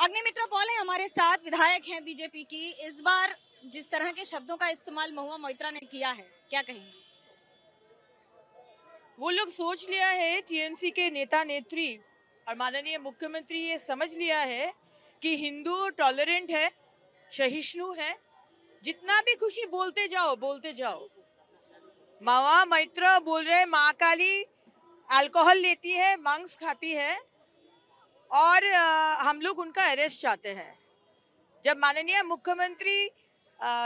अग्नि मित्र बोले हमारे साथ विधायक हैं बीजेपी की इस बार जिस तरह के शब्दों का इस्तेमाल महुआ मोहित्रा ने किया है क्या कहेंगे वो लोग सोच लिया है टीएमसी के नेता नेत्री और माननीय मुख्यमंत्री ये समझ लिया है कि हिंदू टॉलरेंट है सहिष्णु है जितना भी खुशी बोलते जाओ बोलते जाओ मावा मैत्र बोल रहे माँ काली अल्कोहल लेती है मांस खाती है और हम लोग उनका अरेस्ट चाहते हैं जब माननीय मुख्यमंत्री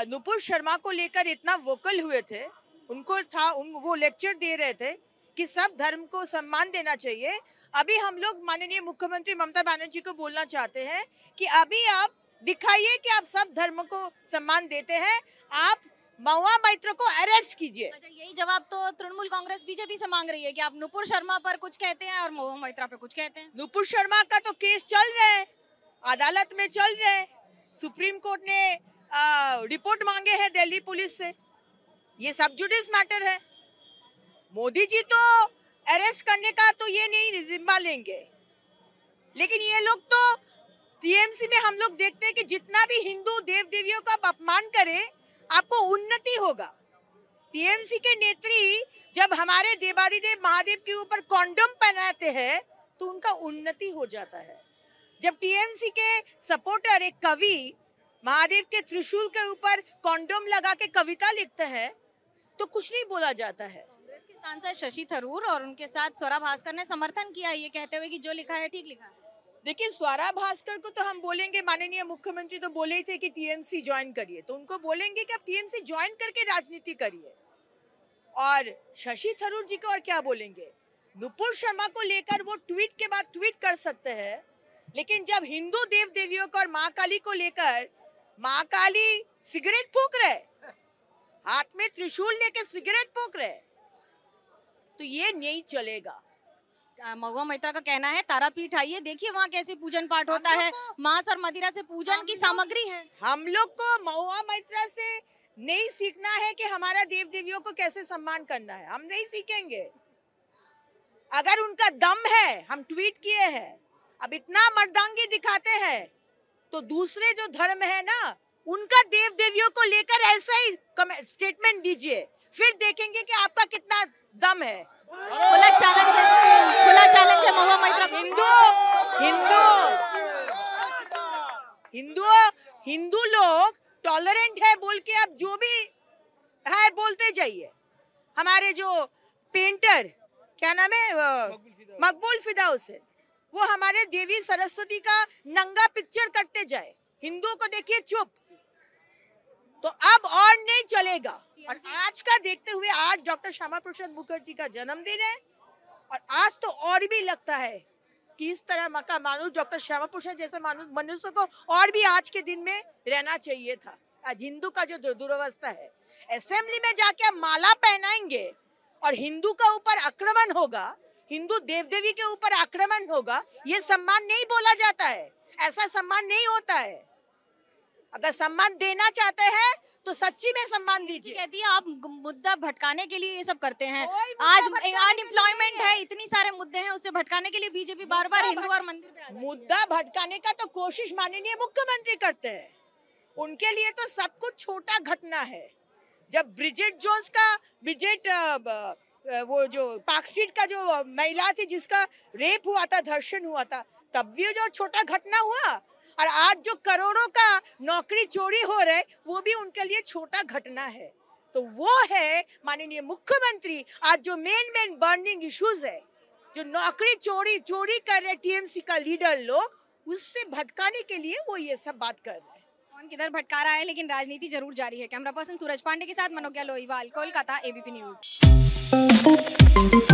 नुपुर शर्मा को लेकर इतना वोकल हुए थे उनको था उन वो लेक्चर दे रहे थे कि सब धर्म को सम्मान देना चाहिए अभी हम लोग माननीय मुख्यमंत्री ममता बनर्जी को बोलना चाहते हैं कि अभी आप दिखाइए कि आप सब धर्म को सम्मान देते हैं आप महुआ मैत्र को अरेस्ट कीजिए अच्छा, यही जवाब तो तृणमूल कांग्रेस बीजेपी से मांग रही है कि आप नुपुर शर्मा पर कुछ कहते हैं और महुआ मैत्रा पे कुछ कहते हैं नुपुर शर्मा का तो केस चल रहे है अदालत में चल रहे है सुप्रीम कोर्ट ने आ, रिपोर्ट मांगे है दिल्ली पुलिस से ये सब जुडिस मैटर है मोदी जी तो अरेस्ट करने का तो ये नहीं जिम्मा लेंगे लेकिन ये लोग तो टीएमसी में हम लोग देखते हैं कि जितना भी हिंदू देव देवियों का अपमान करे आपको उन्नति होगा टीएमसी के नेत्री जब हमारे देवादिदेव महादेव के ऊपर कॉन्डम पहनाते हैं तो उनका उन्नति हो जाता है जब टीएमसी के सपोर्टर एक कवि महादेव के त्रिशूल के ऊपर कॉन्डम लगा के कविता लिखते हैं तो कुछ नहीं बोला जाता है कांग्रेस के सांसद शशि थरूर और उनके साथ स्वरा भास्कर ने समर्थन किया ये कहते हुए कि जो लिखा है ठीक लिखा है देखिए स्वरा भास्कर को तो हम बोलेंगे माननीय मुख्यमंत्री तो बोले ही थे कि टीएमसी ज्वाइन करिए तो उनको बोलेंगे कि आप टीएमसी ज्वाइन करके राजनीति करिए और शशि थरूर जी को और क्या बोलेंगे नुपुर शर्मा को लेकर वो ट्वीट के बाद ट्वीट कर सकते हैं लेकिन जब हिंदू देव देवियों को और माँ काली को लेकर माँ काली सिगरेट फूक रहे हाथ में त्रिशूल लेके सिगरेट फूक रहे तो ये नहीं चलेगा महुआ मित्रा का कहना है तारापीठ आइए देखिए वहाँ कैसे पूजन पाठ होता है मांस और मदिरा से पूजन की सामग्री है हम लोग को महुआ मित्रा से नहीं सीखना है कि हमारा देव देवियों को कैसे सम्मान करना है हम नहीं सीखेंगे अगर उनका दम है हम ट्वीट किए हैं अब इतना मर्दांगी दिखाते हैं तो दूसरे जो धर्म है ना उनका देव देवियों को लेकर ऐसा ही स्टेटमेंट दीजिए फिर देखेंगे कि आपका कितना दम है चालक है जमा महुआ मैत्र हिंदू हिंदू हिंदू हिंदू लोग टॉलरेंट है बोल के आप जो भी है बोलते जाइए हमारे जो पेंटर क्या नाम है मकबूल फिदा उसे वो हमारे देवी सरस्वती का नंगा पिक्चर करते जाए हिंदुओं को देखिए चुप तो अब और नहीं चलेगा और आज का देखते हुए आज डॉक्टर श्यामा प्रसाद मुखर्जी का जन्मदिन है और आज तो और भी लगता है कि इस तरह का मानुष डॉक्टर श्यामा प्रसाद जैसे मानुष मनुष्य को और भी आज के दिन में रहना चाहिए था आज हिंदू का जो दुर्वस्था है असेंबली में जाके आप माला पहनाएंगे और हिंदू का ऊपर आक्रमण होगा हिंदू देव देवी के ऊपर आक्रमण होगा ये सम्मान नहीं बोला जाता है ऐसा सम्मान नहीं होता है अगर सम्मान देना चाहते हैं तो सच्ची में सम्मान दीजिए तो कहती है आप मुद्दा भटकाने के लिए ये सब करते हैं आज अनएम्प्लॉयमेंट है इतनी सारे मुद्दे हैं उसे भटकाने के लिए बीजेपी बार बार हिंदू और मंदिर मुद्दा भटकाने का तो कोशिश माननीय मुख्यमंत्री करते हैं उनके लिए तो सब कुछ छोटा घटना है जब ब्रिजेट जोन्स का ब्रिजेट वो जो पार्कशीट का जो महिला थी जिसका रेप हुआ था धर्षण हुआ था तब भी जो छोटा घटना हुआ और आज जो करोड़ों का नौकरी चोरी हो रहा है वो भी उनके लिए छोटा घटना है तो वो है माननीय मुख्यमंत्री आज जो मेन मेन बर्निंग इश्यूज है जो नौकरी चोरी चोरी कर रहे टीएमसी का लीडर लोग उससे भटकाने के लिए वो ये सब बात कर रहे हैं कौन किधर भटका रहा है लेकिन राजनीति जरूर जारी है कैमरा पर्सन सूरज पांडे के साथ मनोज लोहिवाल कोलकाता एबीपी न्यूज